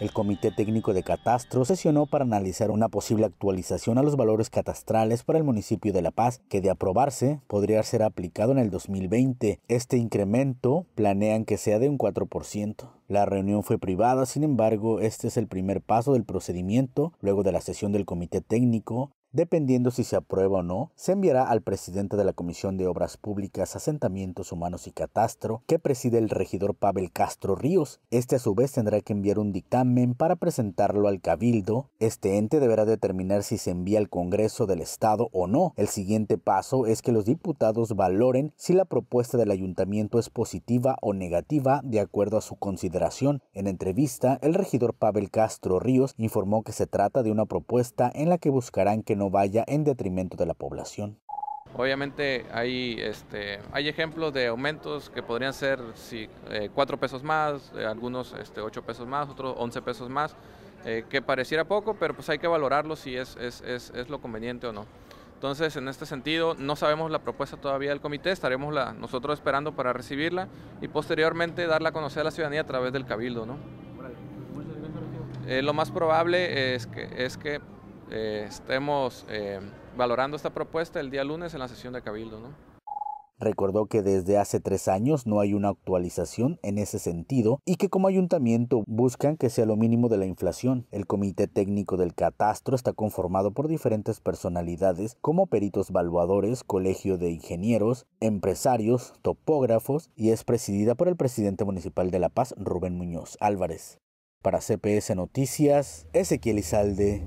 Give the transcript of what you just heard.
El Comité Técnico de Catastro sesionó para analizar una posible actualización a los valores catastrales para el municipio de La Paz, que de aprobarse podría ser aplicado en el 2020. Este incremento planean que sea de un 4%. La reunión fue privada, sin embargo, este es el primer paso del procedimiento luego de la sesión del comité técnico Dependiendo si se aprueba o no, se enviará al presidente de la Comisión de Obras Públicas, Asentamientos Humanos y Catastro, que preside el regidor Pavel Castro Ríos. Este a su vez tendrá que enviar un dictamen para presentarlo al Cabildo. Este ente deberá determinar si se envía al Congreso del Estado o no. El siguiente paso es que los diputados valoren si la propuesta del ayuntamiento es positiva o negativa de acuerdo a su consideración. En entrevista, el regidor Pavel Castro Ríos informó que se trata de una propuesta en la que buscarán que no vaya en detrimento de la población. Obviamente hay, este, hay ejemplos de aumentos que podrían ser si, eh, pesos más, eh, algunos este, 8 pesos más, otros 11 pesos más, eh, que pareciera poco, pero pues hay que valorarlo si es, es, es, es, lo conveniente o no. Entonces, en este sentido, no sabemos la propuesta todavía del comité, estaremos la, nosotros esperando para recibirla y posteriormente darla a conocer a la ciudadanía a través del cabildo. ¿no? Pues lo más probable es que, es que eh, estemos eh, valorando esta propuesta el día lunes en la sesión de Cabildo. ¿no? Recordó que desde hace tres años no hay una actualización en ese sentido y que como ayuntamiento buscan que sea lo mínimo de la inflación. El comité técnico del catastro está conformado por diferentes personalidades como peritos valuadores, colegio de ingenieros, empresarios, topógrafos y es presidida por el presidente municipal de La Paz, Rubén Muñoz Álvarez. Para CPS Noticias, Ezequiel Izalde.